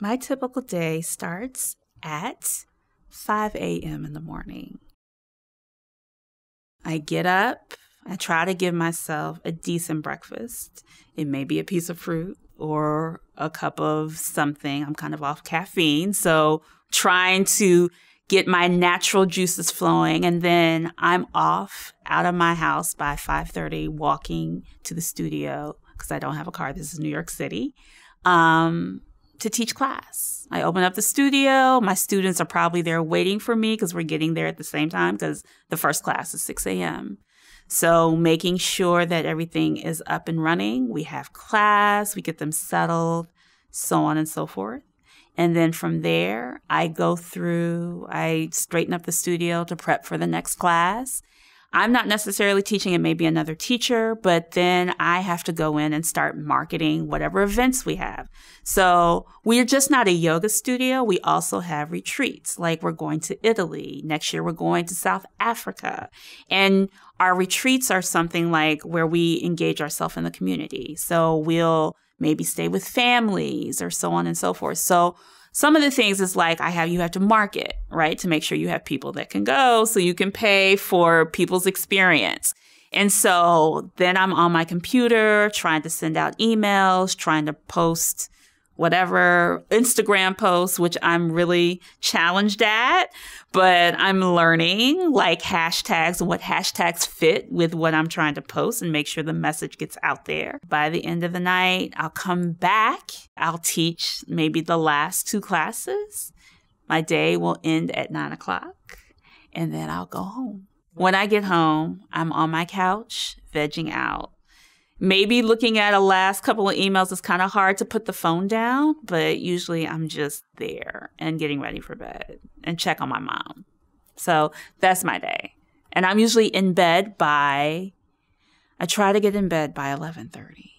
My typical day starts at 5 a.m. in the morning. I get up, I try to give myself a decent breakfast. It may be a piece of fruit or a cup of something. I'm kind of off caffeine, so trying to get my natural juices flowing and then I'm off out of my house by 5:30 walking to the studio because I don't have a car. This is New York City. Um, to teach class. I open up the studio. My students are probably there waiting for me because we're getting there at the same time because the first class is 6 a.m. So, making sure that everything is up and running, we have class, we get them settled, so on and so forth. And then from there, I go through, I straighten up the studio to prep for the next class. I'm not necessarily teaching, it may be another teacher, but then I have to go in and start marketing whatever events we have. So we're just not a yoga studio. We also have retreats. Like we're going to Italy. Next year, we're going to South Africa. And our retreats are something like where we engage ourselves in the community. So we'll maybe stay with families or so on and so forth. So some of the things is like I have you have to market, right? To make sure you have people that can go so you can pay for people's experience. And so then I'm on my computer trying to send out emails, trying to post whatever Instagram posts, which I'm really challenged at, but I'm learning like hashtags and what hashtags fit with what I'm trying to post and make sure the message gets out there. By the end of the night, I'll come back. I'll teach maybe the last two classes. My day will end at nine o'clock and then I'll go home. When I get home, I'm on my couch, vegging out maybe looking at a last couple of emails is kind of hard to put the phone down, but usually I'm just there and getting ready for bed and check on my mom. So that's my day. And I'm usually in bed by I try to get in bed by 11:30.